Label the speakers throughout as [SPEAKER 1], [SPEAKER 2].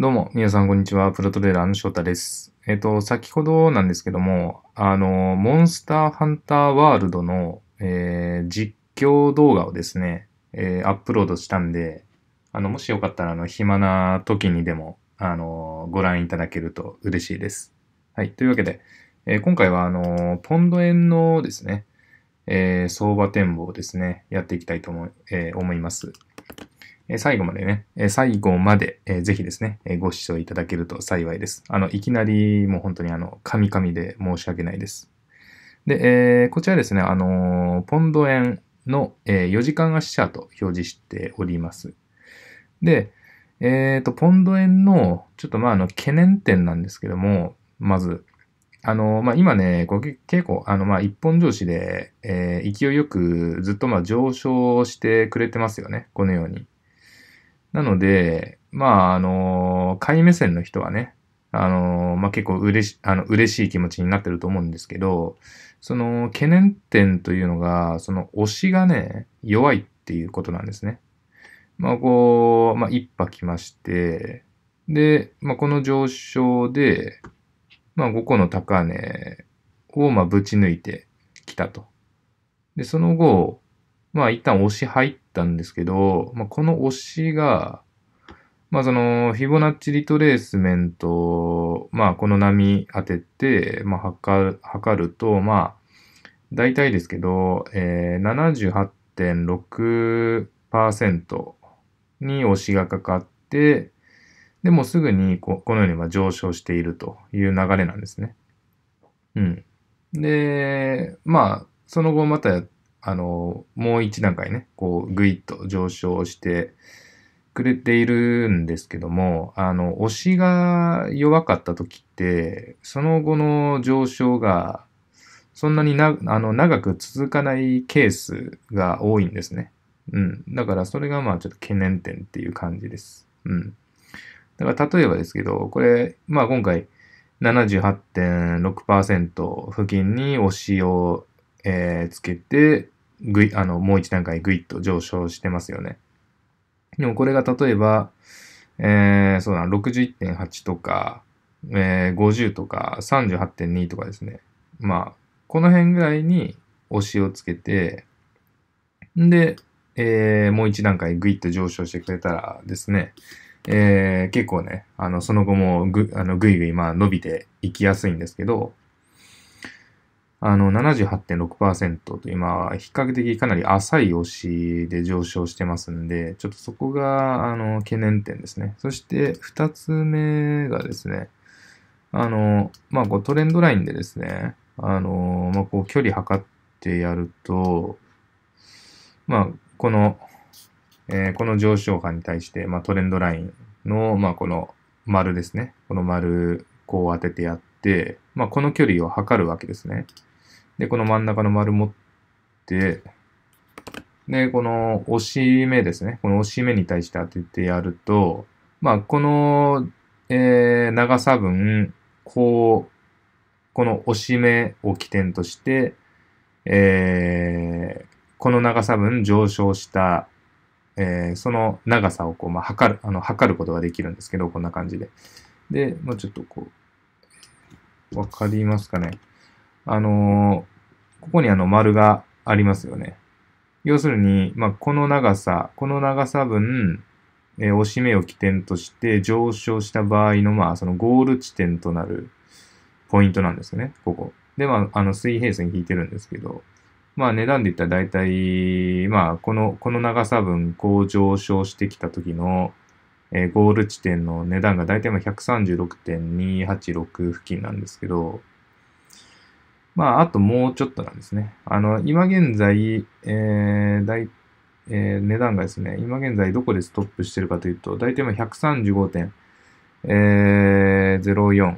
[SPEAKER 1] どうも、皆さんこんにちは。プロトレーラーの翔太です。えっ、ー、と、先ほどなんですけども、あの、モンスターハンターワールドの、えー、実況動画をですね、えー、アップロードしたんで、あの、もしよかったら、あの、暇な時にでも、あの、ご覧いただけると嬉しいです。はい。というわけで、え今回は、あの、ポンド円のですね、え相場展望をですね、やっていきたいと思,、え思います。最後までね、最後まで、ぜひですね、ご視聴いただけると幸いです。あの、いきなりもう本当にあの、カミカミで申し訳ないです。で、えー、こちらですね、あのー、ポンド円の、えー、4時間足チャート表示しております。で、えっ、ー、と、ポンド円の、ちょっとまあ、あの、懸念点なんですけども、まず、あの、まあ、今ね、こう結構、あの、まあ、一本上司で、えー、勢いよくずっとまあ上昇してくれてますよね。このように。なので、まあ、あの、会目線の人はね、あの、まあ、結構嬉し、あの、嬉しい気持ちになってると思うんですけど、その、懸念点というのが、その、推しがね、弱いっていうことなんですね。まあ、こう、まあ、一波来まして、で、まあ、この上昇で、まあ、5個の高値を、まぶち抜いてきたと。で、その後、まあ一旦押し入ったんですけど、まあ、この押しが、まあその、フィボナッチリトレースメント、まあこの波当てて、まあ測る測ると、まあ、大体ですけど、えー、78.6%に押しがかかって、でもすぐにここのようにま上昇しているという流れなんですね。うん。で、まあ、その後またやって、あの、もう一段階ね、こう、ぐいっと上昇してくれているんですけども、あの、推しが弱かった時って、その後の上昇が、そんなにな、あの、長く続かないケースが多いんですね。うん。だから、それがまあ、ちょっと懸念点っていう感じです。うん。だから、例えばですけど、これ、まあ、今回、78.6%付近に推しをえー、つけて、ぐい、あの、もう一段階ぐいっと上昇してますよね。でもこれが例えば、えー、そうだ、61.8とか、えー、50とか、38.2とかですね。まあ、この辺ぐらいに押しをつけて、んで、えー、もう一段階ぐいっと上昇してくれたらですね、えー、結構ね、あの、その後もぐ、あの、ぐいぐい、まあ、伸びていきやすいんですけど、あの78.6%と今、比較的かなり浅い押しで上昇してますんで、ちょっとそこが、あの、懸念点ですね。そして、二つ目がですね、あの、まあ、こうトレンドラインでですね、あの、まあ、こう距離測ってやると、まあ、この、えー、この上昇波に対して、まあ、トレンドラインの、まあ、この丸ですね。この丸、こう当ててやって、まあ、この距離を測るわけですね。で、この真ん中の丸持って、で、この押し目ですね。この押し目に対して当ててやると、まあ、この、えー、長さ分、こう、この押し目を起点として、えー、この長さ分上昇した、えー、その長さをこう、まあ、測る、あの、測ることができるんですけど、こんな感じで。で、もうちょっとこう、わかりますかね。あのー、ここにあの丸がありますよね。要するに、まあ、この長さ、この長さ分、えー、押し目を起点として上昇した場合の、まあ、そのゴール地点となるポイントなんですよね、ここ。で、まあ、あの水平線引いてるんですけど、まあ、値段で言ったら大体、まあ、この、この長さ分、こう上昇してきた時の、えー、ゴール地点の値段が大体まあ136.286付近なんですけど、まあ、あともうちょっとなんですね。あの、今現在、えー、だい、えー、値段がですね、今現在どこでストップしてるかというと、大体今135.04、えー、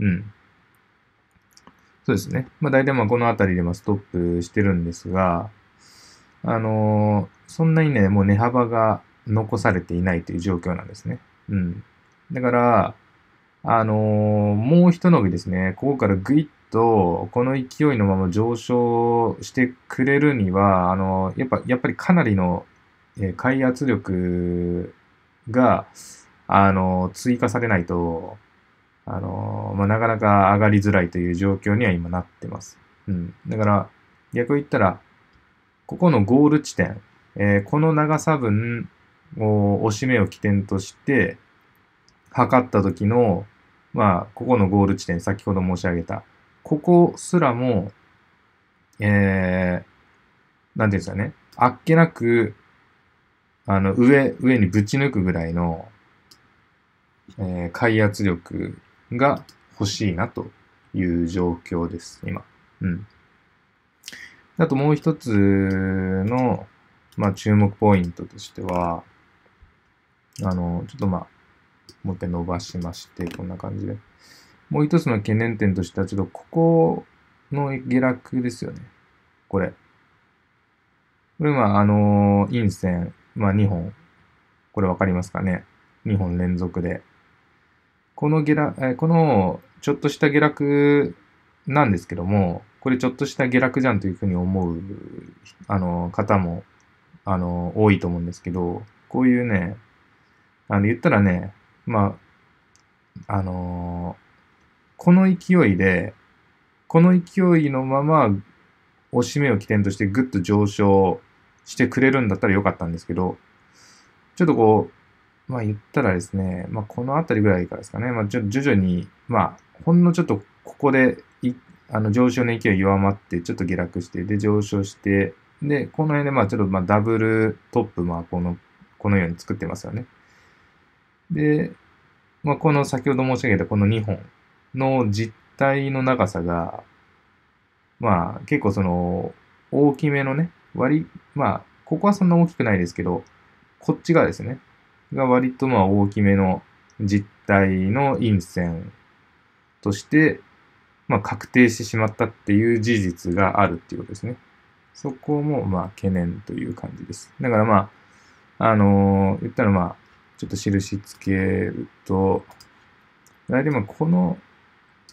[SPEAKER 1] うん。そうですね。まあ、大体まあこの辺りでまストップしてるんですが、あのー、そんなにね、もう値幅が残されていないという状況なんですね。うん。だから、あのー、もう一伸びですね、ここからぐいっと、この勢いのまま上昇してくれるには、あの、やっぱ、やっぱりかなりの、えー、開圧力が、あの、追加されないと、あの、まあ、なかなか上がりづらいという状況には今なってます。うん。だから、逆を言ったら、ここのゴール地点、えー、この長さ分を、押し目を起点として、測った時の、まあ、ここのゴール地点、先ほど申し上げた、ここすらも、えー、なんていうんですかね、あっけなく、あの、上、上にぶち抜くぐらいの、えー、開圧力が欲しいなという状況です、今。うん。あともう一つの、まあ、注目ポイントとしては、あの、ちょっとまあ、もう一回伸ばしまして、こんな感じで。もう一つの懸念点としては、ちょっとここの下落ですよね。これ。これ、まあ、あの、陰線、まあ、2本。これわかりますかね ?2 本連続で。この下落、えこの、ちょっとした下落なんですけども、これちょっとした下落じゃんというふうに思う、あの、方も、あの、多いと思うんですけど、こういうね、あの、言ったらね、まあ、あのーこの勢いで、この勢いのまま、押し目を起点としてぐっと上昇してくれるんだったらよかったんですけど、ちょっとこう、まあ言ったらですね、まあこのあたりぐらいからですかね、まあ徐々に、まあほんのちょっとここであの上昇の勢い弱まって、ちょっと下落して、で上昇して、で、この辺でまあちょっとまあダブルトップ、まあこの、このように作ってますよね。で、まあこの先ほど申し上げたこの2本の実体の長さが、まあ結構その大きめのね、割、まあここはそんな大きくないですけど、こっち側ですね、が割とまあ大きめの実体の陰線として、まあ確定してしまったっていう事実があるっていうことですね。そこもまあ懸念という感じです。だからまあ、あのー、言ったらまあ、ちょっと印つけると、大体まあこの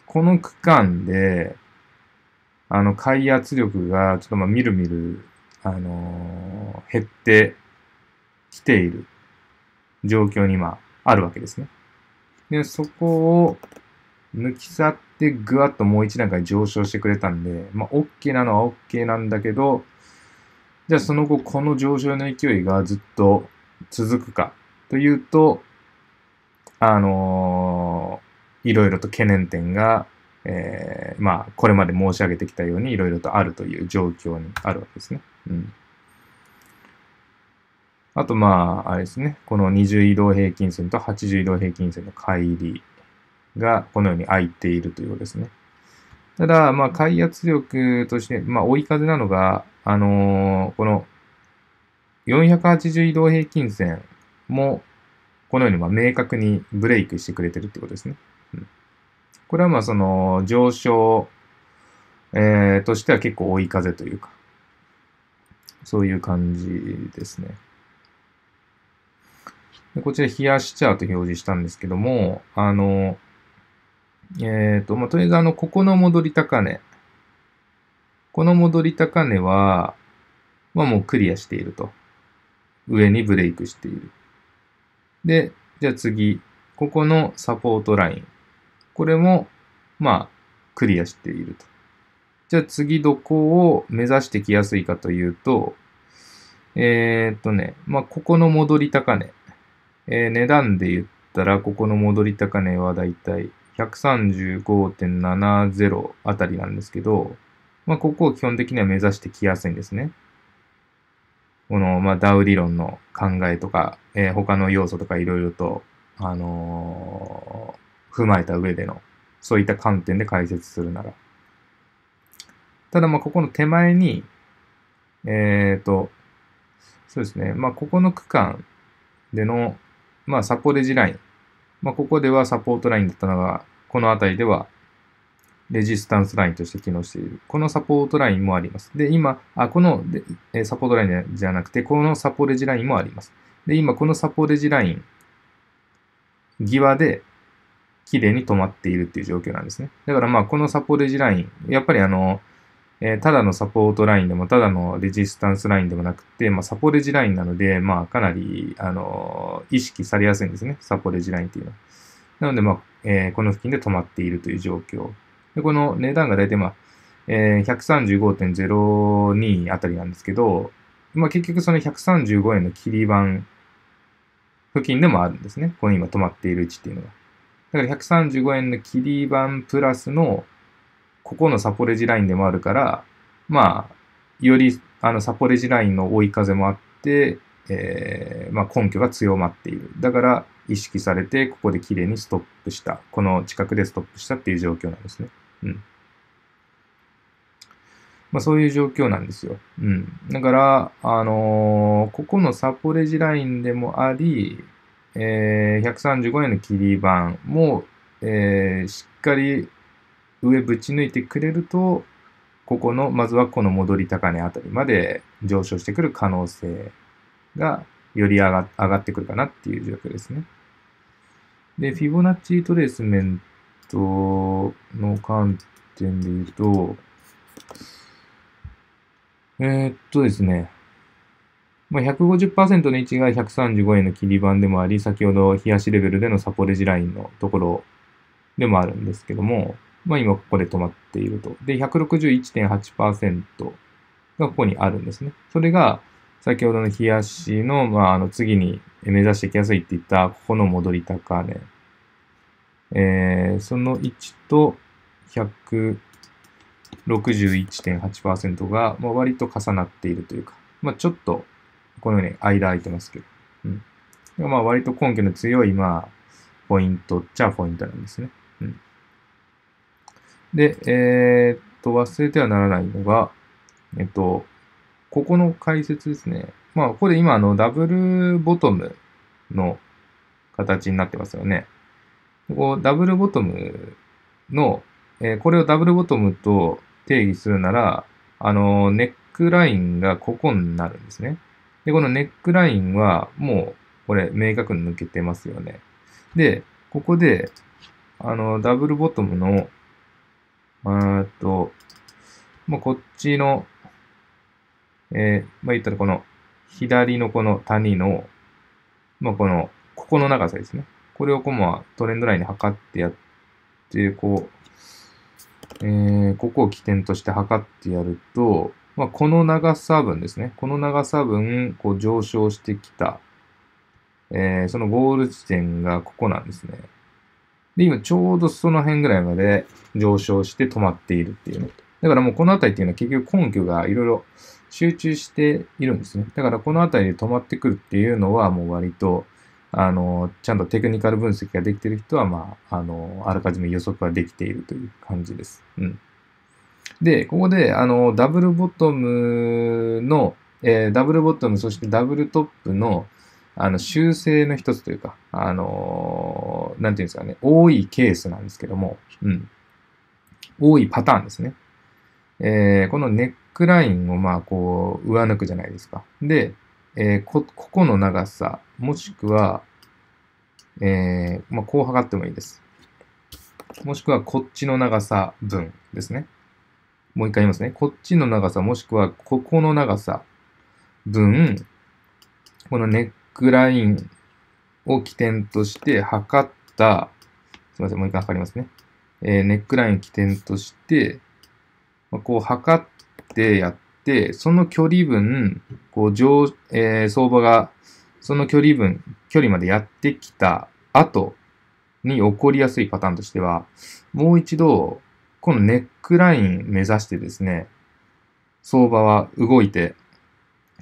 [SPEAKER 1] この区間で、あの、海圧力が、ちょっとまあ、みるみる、あのー、減ってきている状況に今、あるわけですね。で、そこを抜き去って、ぐわっともう一段階上昇してくれたんで、まあ、OK なのは OK なんだけど、じゃあその後、この上昇の勢いがずっと続くかというと、あのいろいろと懸念点が、えー、まあ、これまで申し上げてきたようにいろいろとあるという状況にあるわけですね。うん。あと、まあ、あれですね。この20移動平均線と80移動平均線の乖離がこのように空いているということですね。ただ、まあ、開圧力として、まあ、追い風なのが、あのー、この480移動平均線も、このようにま明確にブレイクしてくれてるってことですね。これはまあその上昇、えー、としては結構追い風というか、そういう感じですね。でこちら、冷やしチャート表示したんですけども、あの、えっ、ー、と、まあ、とりあえずあの、ここの戻り高値。この戻り高値は、まあ、もうクリアしていると。上にブレイクしている。で、じゃあ次、ここのサポートライン。これも、まあ、クリアしていると。じゃあ次どこを目指してきやすいかというと、えー、っとね、まあ、ここの戻り高値。えー、値段で言ったら、ここの戻り高値はだいたい135.70あたりなんですけど、まあ、ここを基本的には目指してきやすいんですね。この、まあ、ダウ理論の考えとか、えー、他の要素とかいろいろと、あのー踏まえた上での、そういった観点で解説するなら。ただ、まここの手前に、えっ、ー、と、そうですね、まあ、ここの区間での、まあ、サポレジライン。まあ、ここではサポートラインだったのが、この辺りではレジスタンスラインとして機能している。このサポートラインもあります。で、今、あ、このでサポートラインじゃなくて、このサポレジラインもあります。で、今、このサポレジライン、際で、綺麗に止まっているっていう状況なんですね。だからまあこのサポレジライン、やっぱりあの、えー、ただのサポートラインでも、ただのレジスタンスラインでもなくて、まあ、サポレジラインなので、まあ、かなり、あのー、意識されやすいんですね。サポレジラインっていうのは。なので、まあ、えー、この付近で止まっているという状況。で、この値段が大体、まあ、えー、135.02あたりなんですけど、まあ、結局その135円の切り板付近でもあるんですね。この今止まっている位置っていうのは。だから135円のキリバプラスの、ここのサポレジラインでもあるから、まあ、より、あの、サポレジラインの追い風もあって、えー、まあ、根拠が強まっている。だから、意識されて、ここで綺麗にストップした。この近くでストップしたっていう状況なんですね。うん。まあ、そういう状況なんですよ。うん。だから、あのー、ここのサポレジラインでもあり、えー、135円の切り板も、えー、しっかり上ぶち抜いてくれると、ここの、まずはこの戻り高値あたりまで上昇してくる可能性がより上が上がってくるかなっていう状況ですね。で、フィボナッチトレースメントの観点で言うと、えー、っとですね、まあ、150%の位置が135円の切り板でもあり、先ほど冷やしレベルでのサポレジラインのところでもあるんですけども、まあ、今ここで止まっていると。で、161.8%がここにあるんですね。それが先ほどの冷やしの,、まああの次に目指してきやすいって言ったここの戻り高値、えー、その1と161.8%が、まあ、割と重なっているというか、まあ、ちょっとこのように間空いてますけど。うん。まあ割と根拠の強い、まあ、ポイントっちゃポイントなんですね。うん。で、えー、っと、忘れてはならないのが、えっと、ここの解説ですね。まあ、ここで今、あの、ダブルボトムの形になってますよね。ここ、ダブルボトムの、えー、これをダブルボトムと定義するなら、あの、ネックラインがここになるんですね。で、このネックラインは、もう、これ、明確に抜けてますよね。で、ここで、あの、ダブルボトムの、えっと、まあ、こっちの、えー、まあ、言ったらこの、左のこの谷の、まあ、この、ここの長さですね。これをこう、まトレンドラインで測ってやって、こう、えー、ここを起点として測ってやると、まあ、この長さ分ですね。この長さ分、こう上昇してきた、えー、そのゴール地点がここなんですね。で、今ちょうどその辺ぐらいまで上昇して止まっているっていうね。だからもうこの辺りっていうのは結局根拠がいろいろ集中しているんですね。だからこの辺りで止まってくるっていうのはもう割と、あの、ちゃんとテクニカル分析ができてる人は、まあ、あの、あらかじめ予測ができているという感じです。うん。で、ここで、あの、ダブルボトムの、えー、ダブルボトム、そしてダブルトップの、あの、修正の一つというか、あのー、なんていうんですかね、多いケースなんですけども、うん。多いパターンですね。えー、このネックラインを、まあ、こう、上抜くじゃないですか。で、えー、こ、ここの長さ、もしくは、えー、まあ、こう測ってもいいです。もしくは、こっちの長さ分ですね。もう一回言いますね。こっちの長さ、もしくはここの長さ分、このネックラインを起点として測った、すいません、もう一回測りますね。えー、ネックラインを起点として、まあ、こう測ってやって、その距離分、こう上、えー、相場がその距離分、距離までやってきた後に起こりやすいパターンとしては、もう一度、このネックライン目指してですね、相場は動いて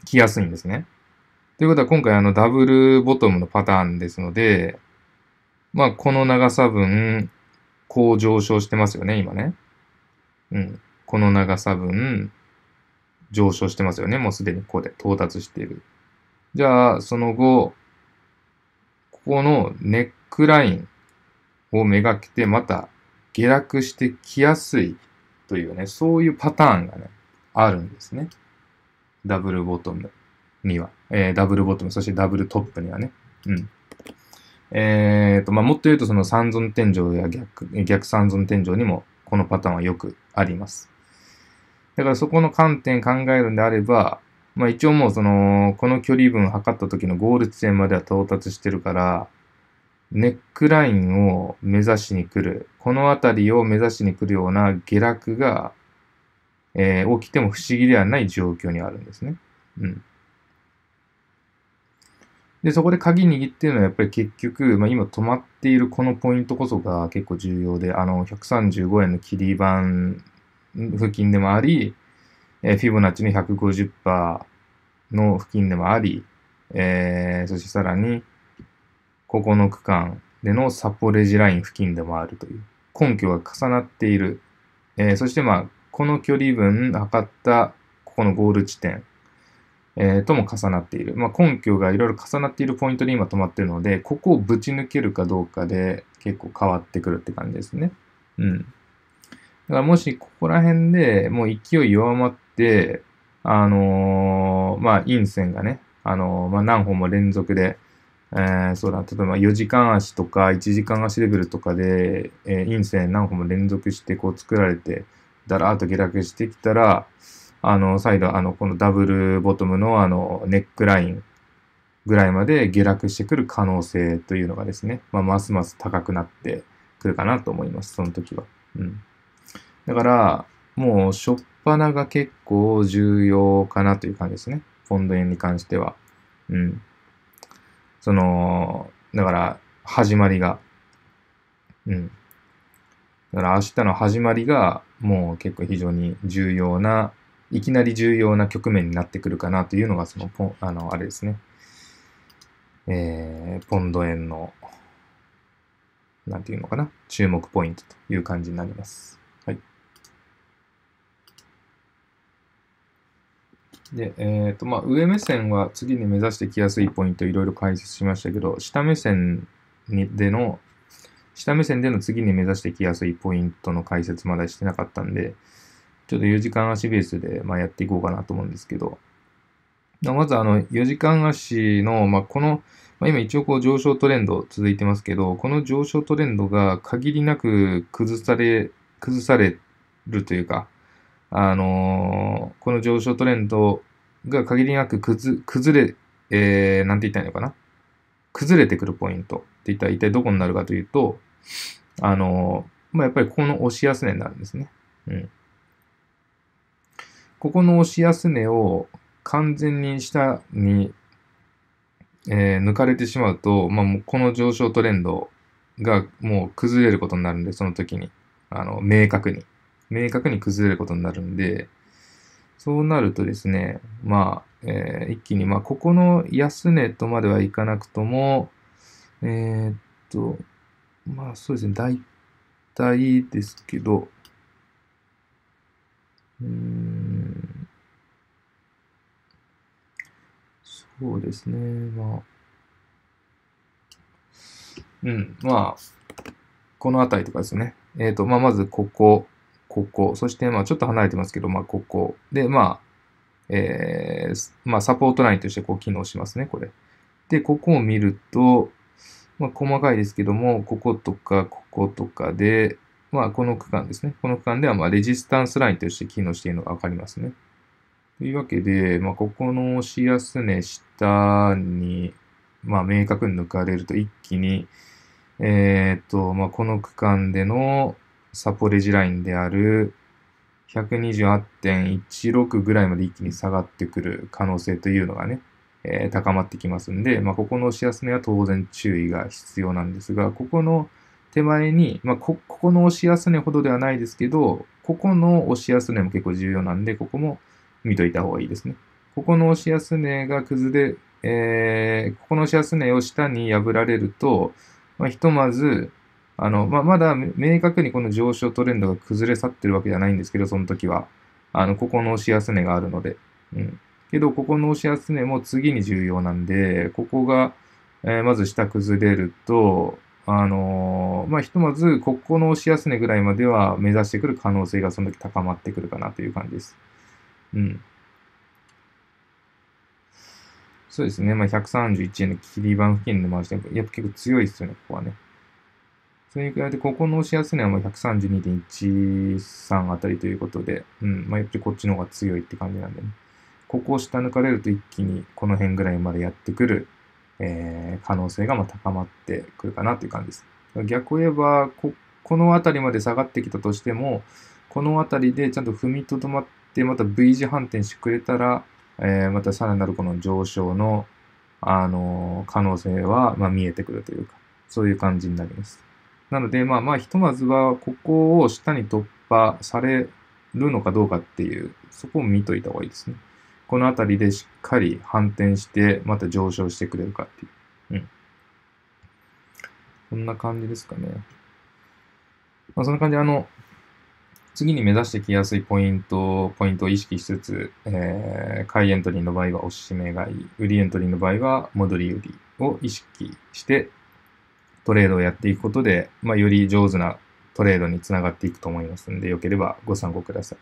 [SPEAKER 1] きやすいんですね。ということは今回あのダブルボトムのパターンですので、まあこの長さ分、こう上昇してますよね、今ね。うん。この長さ分、上昇してますよね。もうすでにここで到達している。じゃあ、その後、ここのネックラインをめがけてまた下落してきやすいというね、そういうパターンがね、あるんですね。ダブルボトムには。えー、ダブルボトム、そしてダブルトップにはね。うん。えっ、ー、と、まあ、もっと言うとその三尊天井や逆、逆三尊天井にもこのパターンはよくあります。だからそこの観点考えるんであれば、まあ、一応もうその、この距離分測った時のゴール地点までは到達してるから、ネックラインを目指しに来る、この辺りを目指しに来るような下落が、えー、起きても不思議ではない状況にあるんですね。うん。で、そこで鍵握ってるのはやっぱり結局、まあ、今止まっているこのポイントこそが結構重要で、あの、135円の切り板付近でもあり、えー、フィボナッチの150%の付近でもあり、えー、そしてさらに、ここの区間でのサポレジライン付近でもあるという根拠が重なっている。えー、そしてまあ、この距離分測ったここのゴール地点、えー、とも重なっている。まあ、根拠がいろいろ重なっているポイントで今止まってるので、ここをぶち抜けるかどうかで結構変わってくるって感じですね。うん。だからもしここら辺でもう勢い弱まって、あのー、まあ、陰線がね、あのー、まあ、何本も連続で、えー、そうだ、例えば4時間足とか1時間足レベルとかで、えー、陰線何個も連続してこう作られて、だらーっと下落してきたら、あの、再度、あの、このダブルボトムのあの、ネックラインぐらいまで下落してくる可能性というのがですね、まあ、ますます高くなってくるかなと思います、その時は。うん。だから、もう、しょっぱなが結構重要かなという感じですね。ポンド円に関しては。うん。その、だから、始まりが。うん。だから明日の始まりが、もう結構非常に重要な、いきなり重要な局面になってくるかなというのが、そのポあの、あれですね。えー、ポンド円の、なんていうのかな、注目ポイントという感じになります。で、えっ、ー、と、まあ、上目線は次に目指してきやすいポイントいろいろ解説しましたけど、下目線にでの、下目線での次に目指してきやすいポイントの解説まだしてなかったんで、ちょっと4時間足ベースで、まあ、やっていこうかなと思うんですけど、まずあの、4時間足の、まあ、この、まあ、今一応こう上昇トレンド続いてますけど、この上昇トレンドが限りなく崩され、崩されるというか、あのー、この上昇トレンドが限りなく崩れ、えー、なんて言ったらいいのかな。崩れてくるポイントって言ったら一体どこになるかというと、あの、まあ、やっぱりここの押し安値になるんですね。うん。ここの押し安値を完全に下に、えー、抜かれてしまうと、まあ、もうこの上昇トレンドがもう崩れることになるんで、その時に。あの、明確に。明確に崩れることになるんで、そうなるとですね、まあ、えー、一気に、まあ、ここの安値とまではいかなくとも、えー、っと、まあそうですね、大体ですけど、うん、そうですね、まあ、うん、まあ、この辺りとかですね。えっ、ー、と、まあ、まずここ、ここ、そしてまあちょっと離れてますけど、まあここ。で、まあ、えー、まあサポートラインとしてこう機能しますね、これ。で、ここを見ると、まあ細かいですけども、こことかこことかで、まあこの区間ですね。この区間ではまあレジスタンスラインとして機能しているのがわかりますね。というわけで、まあここの押し安値下に、まあ明確に抜かれると一気に、えっ、ー、と、まあこの区間での、サポレジラインである128.16ぐらいまで一気に下がってくる可能性というのがね、えー、高まってきますんで、まあ、ここの押し安値は当然注意が必要なんですが、ここの手前に、まあ、こ、ここの押し安値ほどではないですけど、ここの押し安値も結構重要なんで、ここも見といた方がいいですね。ここの押し安値が崩れ、えー、ここの押し安値を下に破られると、まあ、ひとまず、あの、まあ、まだ明確にこの上昇トレンドが崩れ去ってるわけじゃないんですけど、その時は。あの、ここの押し安値があるので。うん。けど、ここの押し安値も次に重要なんで、ここが、えー、まず下崩れると、あのー、まあ、ひとまず、ここの押し安値ぐらいまでは目指してくる可能性がその時高まってくるかなという感じです。うん。そうですね。まあ、131円の切り板付近で回して、やっぱ結構強いですよね、ここはね。それぐらいで、ここの押しやすいのは132.13あたりということで、うん、まあ、やっぱりこっちの方が強いって感じなんでね。ここを下抜かれると一気にこの辺ぐらいまでやってくる、えー、可能性がま高まってくるかなという感じです。逆を言えば、こ、この辺りまで下がってきたとしても、この辺りでちゃんと踏みとどまって、また V 字反転してくれたら、えー、またさらなるこの上昇の、あのー、可能性は、ま見えてくるというか、そういう感じになります。なので、まあまあ、ひとまずは、ここを下に突破されるのかどうかっていう、そこを見といた方がいいですね。この辺りでしっかり反転して、また上昇してくれるかっていう。うん。こんな感じですかね。まあ、そんな感じで、あの、次に目指してきやすいポイント、ポイントを意識しつつ、えー、買いエントリーの場合は押し目買い、売りエントリーの場合は戻り売りを意識してトレードをやっていくことで、まあ、より上手なトレードにつながっていくと思いますので、よければご参考くださ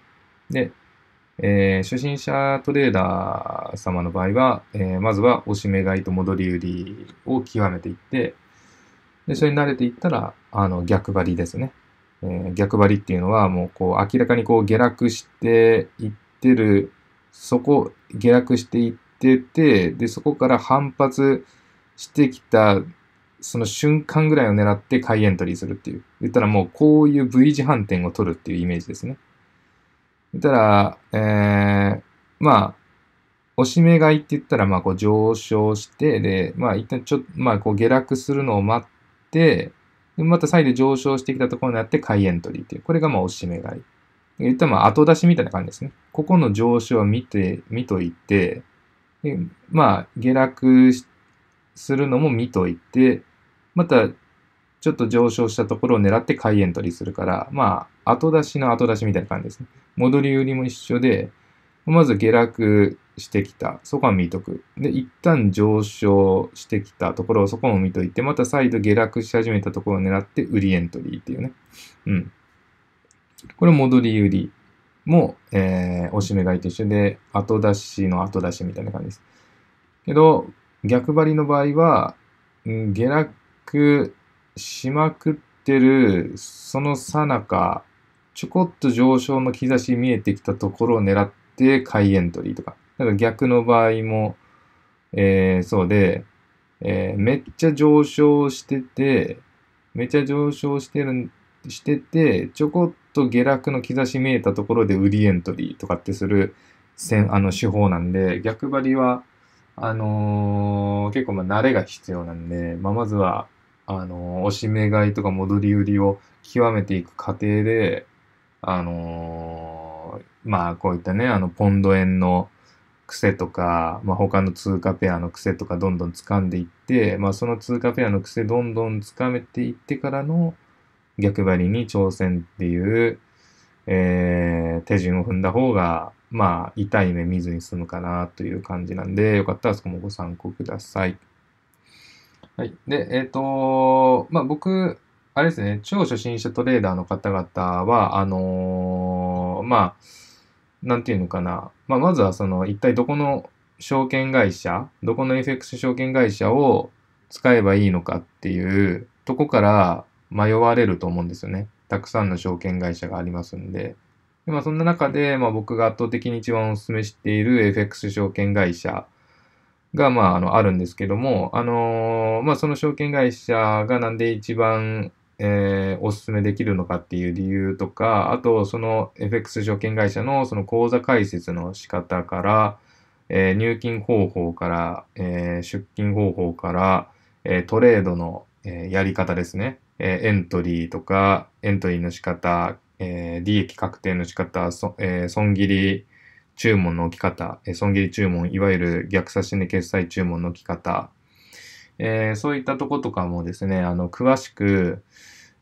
[SPEAKER 1] い。で、えー、初心者トレーダー様の場合は、えー、まずは押し目買いと戻り売りを極めていって、でそれに慣れていったら、あの逆張りですね。えー、逆張りっていうのは、もうこう明らかにこう下落していってる、そこ下落していってて、で、そこから反発してきたその瞬間ぐらいを狙って買いエントリーするっていう。言ったらもうこういう V 字反転を取るっていうイメージですね。言ったら、えー、まあ、おしめ買いって言ったら、まあ、こう上昇して、で、まあ、一旦ちょっと、まあ、こう下落するのを待って、で、また再度上昇してきたところになって買いエントリーっていう。これがまあ、おしめ買い。言ったらまあ、後出しみたいな感じですね。ここの上昇を見て、見といて、でまあ、下落するのも見といて、またちょっと上昇したところを狙って買いエントリーするから、まあ、後出しの後出しみたいな感じですね。戻り売りも一緒で、まず下落してきた。そこは見とく。で、一旦上昇してきたところをそこも見といて、また再度下落し始めたところを狙って売りエントリーっていうね。うん。これ戻り売りも、えー、おしめ買いと一緒で、後出しの後出しみたいな感じです。けど、逆張りの場合は、下落クしまくってる、そのさなか、ちょこっと上昇の兆し見えてきたところを狙って買いエントリーとか。だから逆の場合も、えー、そうで、えー、めっちゃ上昇してて、めっちゃ上昇してる、してて、ちょこっと下落の兆し見えたところで売りエントリーとかってする、あの手法なんで、逆張りはあのー、結構まあ慣れが必要なんで、まあ、まずは、あのー、押し目買いとか戻り売りを極めていく過程で、あのー、まあこういったね、あの、ポンド円の癖とか、まあ、他の通貨ペアの癖とかどんどん掴んでいって、まあ、その通貨ペアの癖どんどん掴めていってからの逆張りに挑戦っていう、えー、手順を踏んだ方がまあ、痛い目見ずに済むかなという感じなんで、よかったらそこもご参考ください。はい。で、えっ、ー、と、まあ、僕、あれですね、超初心者トレーダーの方々は、あのー、まあ、なんていうのかな。まあ、まずはその、一体どこの証券会社、どこの FX 証券会社を使えばいいのかっていうとこから迷われると思うんですよね。たくさんの証券会社がありますんで。まあ、そんな中で、まあ、僕が圧倒的に一番お勧めしている FX 証券会社が、まあ、あのあるんですけども、あのー、まあ、その証券会社がなんで一番、えー、お勧めできるのかっていう理由とか、あとその FX 証券会社のその口座開設の仕方から、えー、入金方法から、えー、出金方法から、えー、トレードの、えー、やり方ですね。えー、エントリーとか、エントリーの仕方、えー、利益確定の仕方、そえー、損切り注文の置き方、えー、損切り注文、いわゆる逆差し値決済注文の置き方、えー、そういったとことかもですね、あの、詳しく、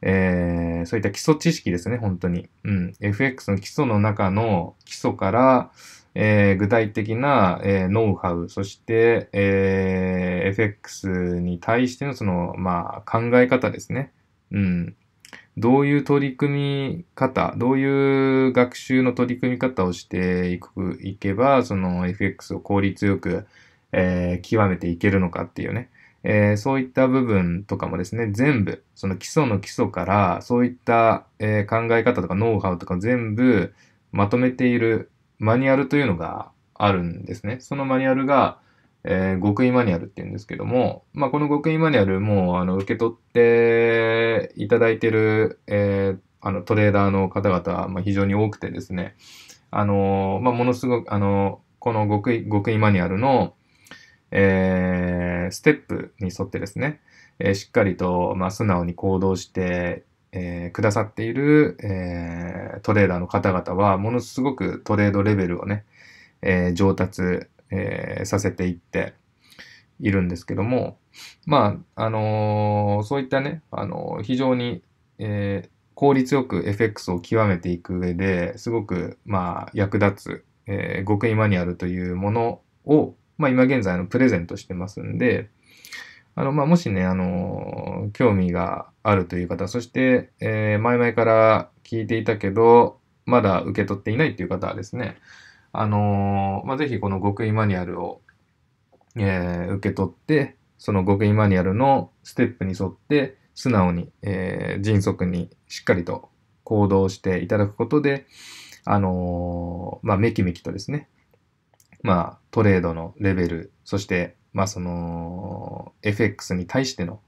[SPEAKER 1] えー、そういった基礎知識ですね、本当に。うん。FX の基礎の中の基礎から、えー、具体的な、えー、ノウハウ、そして、えー、FX に対してのその、まあ、考え方ですね。うん。どういう取り組み方、どういう学習の取り組み方をしていく、いけば、その FX を効率よく、えー、極めていけるのかっていうね、えー、そういった部分とかもですね、全部、その基礎の基礎から、そういった、えー、考え方とかノウハウとか全部まとめているマニュアルというのがあるんですね。そのマニュアルが、えー、極意マニュアルって言うんですけども、まあ、この極意マニュアルも、あの、受け取っていただいてる、えー、あの、トレーダーの方々、まあ、非常に多くてですね、あの、まあ、ものすごく、あの、この極意、極意マニュアルの、えー、ステップに沿ってですね、えー、しっかりと、まあ、素直に行動して、えー、くださっている、えー、トレーダーの方々は、ものすごくトレードレベルをね、えー、上達えー、させていっているんですけども、まあ、あのー、そういったね、あのー、非常に、えー、効率よく FX を極めていく上ですごく、まあ、役立つ、えー、極意マニュアルというものを、まあ、今現在のプレゼントしてますんで、あの、まあ、もしね、あの、興味があるという方、そして、えー、前々から聞いていたけど、まだ受け取っていないという方はですね、あのー、まあ、ぜひこの極意マニュアルを、えー、受け取って、その極意マニュアルのステップに沿って、素直に、えー、迅速にしっかりと行動していただくことで、あのー、まあ、めきめきとですね、まあ、トレードのレベル、そして、まあ、その、FX に対しての、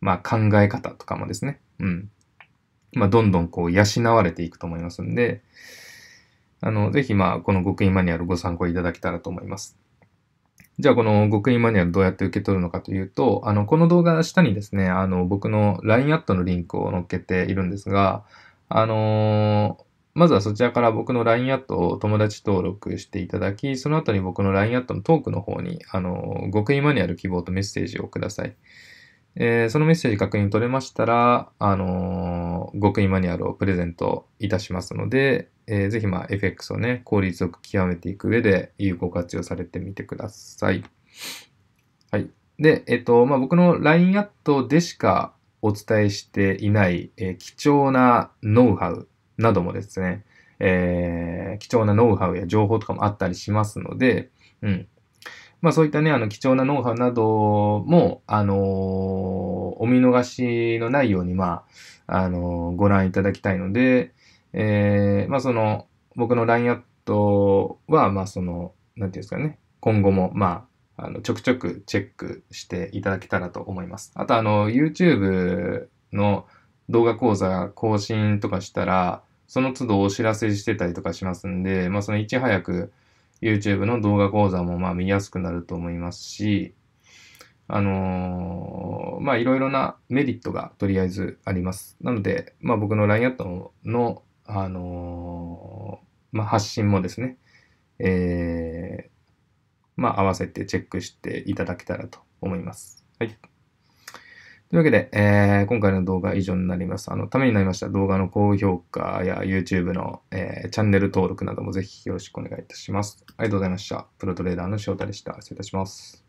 [SPEAKER 1] まあ、考え方とかもですね、うん。まあ、どんどんこう、養われていくと思いますんで、あの、ぜひ、まあ、この極意マニュアルご参考いただけたらと思います。じゃあ、この極意マニュアルどうやって受け取るのかというと、あの、この動画下にですね、あの、僕の LINE アットのリンクを載っけているんですが、あのー、まずはそちらから僕の LINE アットを友達登録していただき、その後に僕の LINE アットのトークの方に、あのー、極意マニュアル希望とメッセージをください。えー、そのメッセージ確認取れましたら、あのー、極意マニュアルをプレゼントいたしますので、えー、ぜひ、まあ、FX をね、効率よく極めていく上で有効活用されてみてください。はい。で、えっ、ー、と、まあ、僕の LINE アットでしかお伝えしていない、えー、貴重なノウハウなどもですね、えー、貴重なノウハウや情報とかもあったりしますので、うん。まあ、そういったね、あの、貴重なノウハウなども、あのー、お見逃しのないように、まあ、あのー、ご覧いただきたいので、えー、まあ、その、僕の LINE アットは、まあ、その、なんていうんですかね、今後も、まあ、あの、ちょくちょくチェックしていただけたらと思います。あと、あの、YouTube の動画講座更新とかしたら、その都度お知らせしてたりとかしますんで、まあ、そのいち早く、YouTube の動画講座もまあ見やすくなると思いますし、あのー、まあいろいろなメリットがとりあえずあります。なので、まあ僕の LINE アットの、あのー、まあ発信もですね、えー、まあ合わせてチェックしていただけたらと思います。はい。というわけで、えー、今回の動画は以上になります。あの、ためになりました動画の高評価や YouTube の、えー、チャンネル登録などもぜひよろしくお願いいたします。ありがとうございました。プロトレーダーの翔太でした。失礼いたします。